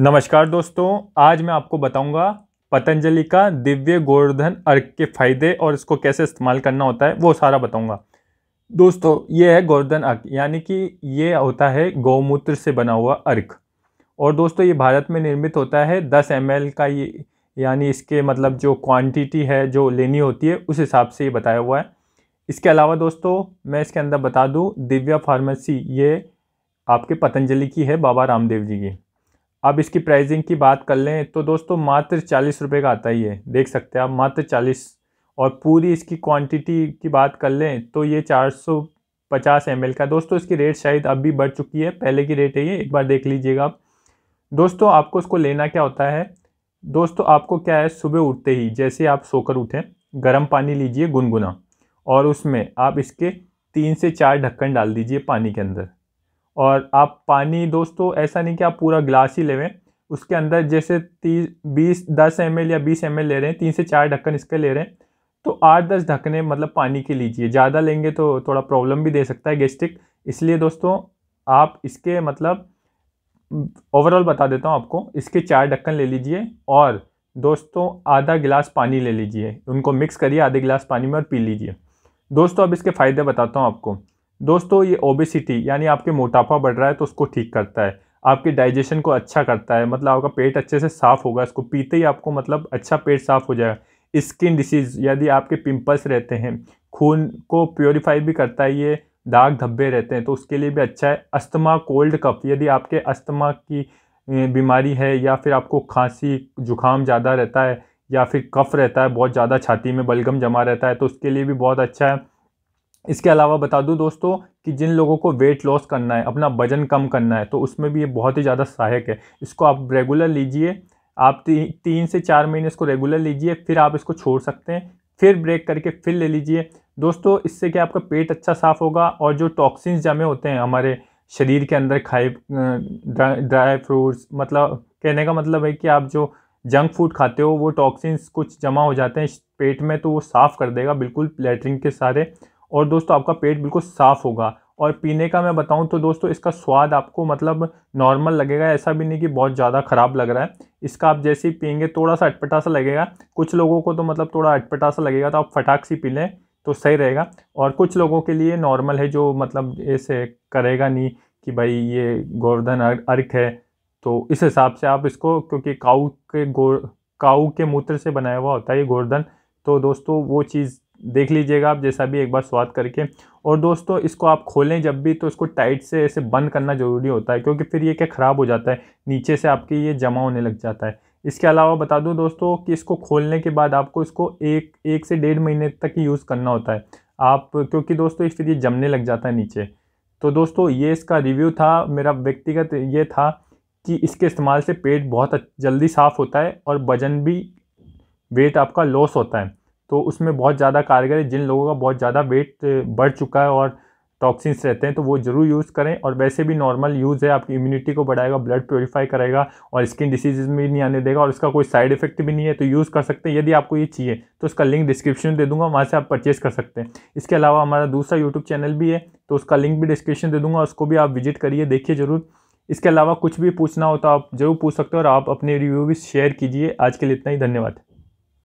नमस्कार दोस्तों आज मैं आपको बताऊंगा पतंजलि का दिव्य गोवर्धन अर्क के फायदे और इसको कैसे इस्तेमाल करना होता है वो सारा बताऊंगा दोस्तों ये है गोवर्धन अर्क यानी कि ये होता है गौमूत्र से बना हुआ अर्क और दोस्तों ये भारत में निर्मित होता है 10 एम का ये यानी इसके मतलब जो क्वान्टिटी है जो लेनी होती है उस हिसाब से ये बताया हुआ है इसके अलावा दोस्तों मैं इसके अंदर बता दूँ दिव्या फार्मेसी ये आपके पतंजलि की है बाबा रामदेव जी की अब इसकी प्राइसिंग की बात कर लें तो दोस्तों मात्र चालीस रुपये का आता ही है देख सकते हैं आप मात्र चालीस और पूरी इसकी क्वांटिटी की बात कर लें तो ये चार सौ पचास एम का दोस्तों इसकी रेट शायद अब भी बढ़ चुकी है पहले की रेट है ये एक बार देख लीजिएगा आप दोस्तों आपको इसको लेना क्या होता है दोस्तों आपको क्या है सुबह उठते ही जैसे आप सोकर उठें गर्म पानी लीजिए गुनगुना और उसमें आप इसके तीन से चार ढक्कन डाल दीजिए पानी के अंदर और आप पानी दोस्तों ऐसा नहीं कि आप पूरा ग्लास ही लेवें उसके अंदर जैसे तीस बीस दस एम या बीस एम ले रहे हैं तीन से चार ढक्कन इसके ले रहे हैं तो आठ दस ढक्कने मतलब पानी के लीजिए ज़्यादा लेंगे तो थोड़ा प्रॉब्लम भी दे सकता है गेस्टिक इसलिए दोस्तों आप इसके मतलब ओवरऑल बता देता हूँ आपको इसके चार ढक्कन ले लीजिए और दोस्तों आधा गिलास पानी ले लीजिए उनको मिक्स करिए आधे गिलास पानी में और पी लीजिए दोस्तों अब इसके फ़ायदे बताता हूँ आपको दोस्तों ये ओबेसिटी यानी आपके मोटापा बढ़ रहा है तो उसको ठीक करता है आपके डाइजेशन को अच्छा करता है मतलब आपका पेट अच्छे से साफ़ होगा इसको पीते ही आपको मतलब अच्छा पेट साफ़ हो जाएगा स्किन डिसीज़ यदि आपके पिंपल्स रहते हैं खून को प्योरीफाई भी करता है ये दाग धब्बे रहते हैं तो उसके लिए भी अच्छा है अस्थमा कोल्ड कफ यदि आपके अस्थमा की बीमारी है या फिर आपको खांसी जुकाम ज़्यादा रहता है या फिर कफ रहता है बहुत ज़्यादा छाती में बलगम जमा रहता है तो उसके लिए भी बहुत अच्छा है इसके अलावा बता दूं दोस्तों कि जिन लोगों को वेट लॉस करना है अपना वजन कम करना है तो उसमें भी ये बहुत ही ज़्यादा सहायक है इसको आप रेगुलर लीजिए आप ती, तीन से चार महीने इसको रेगुलर लीजिए फिर आप इसको छोड़ सकते हैं फिर ब्रेक करके फिर ले लीजिए दोस्तों इससे क्या आपका पेट अच्छा साफ़ होगा और जो टॉक्सिन्स जमे होते हैं हमारे शरीर के अंदर खाए ड्राई फ्रूट्स मतलब कहने का मतलब है कि आप जो जंक फूड खाते हो वो टॉक्सिन्स कुछ जमा हो जाते हैं पेट में तो वो साफ़ कर देगा बिल्कुल लेटरिन के सारे और दोस्तों आपका पेट बिल्कुल साफ़ होगा और पीने का मैं बताऊं तो दोस्तों इसका स्वाद आपको मतलब नॉर्मल लगेगा ऐसा भी नहीं कि बहुत ज़्यादा ख़राब लग रहा है इसका आप जैसे ही पियेंगे थोड़ा सा अटपटा सा लगेगा कुछ लोगों को तो मतलब थोड़ा अटपटा सा लगेगा तो आप फटाक सी पी लें तो सही रहेगा और कुछ लोगों के लिए नॉर्मल है जो मतलब ऐसे करेगा नहीं कि भाई ये गोवर्धन अर्क है तो इस हिसाब से आप इसको क्योंकि काऊ के गो काऊ के मूत्र से बनाया हुआ होता है ये गोवर्धन तो दोस्तों वो चीज़ देख लीजिएगा आप जैसा भी एक बार स्वाद करके और दोस्तों इसको आप खोलें जब भी तो इसको टाइट से ऐसे बंद करना ज़रूरी होता है क्योंकि फिर ये क्या ख़राब हो जाता है नीचे से आपके ये जमा होने लग जाता है इसके अलावा बता दूं दोस्तों कि इसको खोलने के बाद आपको इसको एक एक से डेढ़ महीने तक ही यूज़ करना होता है आप क्योंकि दोस्तों इस फिर ये जमने लग जाता है नीचे तो दोस्तों ये इसका रिव्यू था मेरा व्यक्तिगत ये था कि इसके इस्तेमाल से पेट बहुत जल्दी साफ़ होता है और वज़न भी वेट आपका लॉस होता है तो उसमें बहुत ज़्यादा कारगर है जिन लोगों का बहुत ज़्यादा वेट बढ़ चुका है और टॉक्सिन्स रहते हैं तो वो ज़रूर यूज़ करें और वैसे भी नॉर्मल यूज़ है आपकी इम्यूनिटी को बढ़ाएगा ब्लड प्योरीफाई करेगा और स्किन डिसीजेज में नहीं आने देगा और इसका कोई साइड इफेक्ट भी नहीं है तो यूज़ कर सकते हैं यदि आपको ये चाहिए तो उसका लिंक डिस्क्रिप्शन दे दूँगा वहाँ से आप परचेज़ कर सकते हैं इसके अलावा हमारा दूसरा यूट्यूब चैनल भी है तो उसका लिंक भी डिस्क्रिप्शन दे दूँगा उसको भी आप विजिट करिए देखिए ज़रूर इसके अलावा कुछ भी पूछना हो तो आप ज़रूर पूछ सकते हो और आप अपने रिव्यू भी शेयर कीजिए आज के लिए इतना ही धन्यवाद